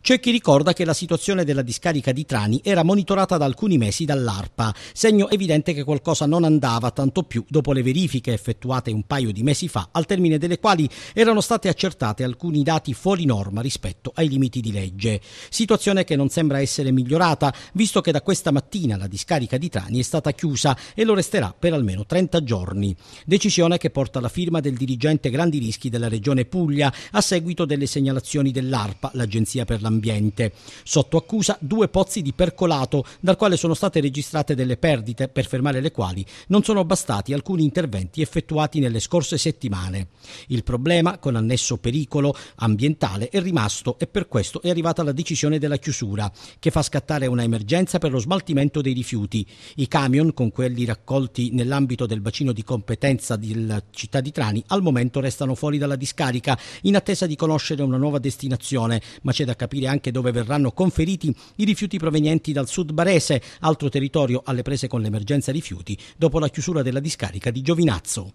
C'è chi ricorda che la situazione della discarica di Trani era monitorata da alcuni mesi dall'ARPA, segno evidente che qualcosa non andava, tanto più dopo le verifiche effettuate un paio di mesi fa, al termine delle quali erano state accertate alcuni dati fuori norma rispetto ai limiti di legge. Situazione che non sembra essere migliorata, visto che da questa mattina la discarica di Trani è stata chiusa e lo resterà per almeno 30 giorni. Decisione che porta alla firma del dirigente Grandi Rischi della Regione Puglia a seguito delle segnalazioni dell'ARPA, l'Agenzia per l'ambiente. Sotto accusa due pozzi di percolato dal quale sono state registrate delle perdite per fermare le quali non sono bastati alcuni interventi effettuati nelle scorse settimane. Il problema, con annesso pericolo ambientale, è rimasto e per questo è arrivata la decisione della chiusura, che fa scattare una emergenza per lo smaltimento dei rifiuti. I camion, con quelli raccolti nell'ambito del bacino di competenza della città di Trani, al momento restano fuori dalla discarica in attesa di conoscere una nuova destinazione, ma c'è da capire capire anche dove verranno conferiti i rifiuti provenienti dal sud barese, altro territorio alle prese con l'emergenza rifiuti, dopo la chiusura della discarica di Giovinazzo.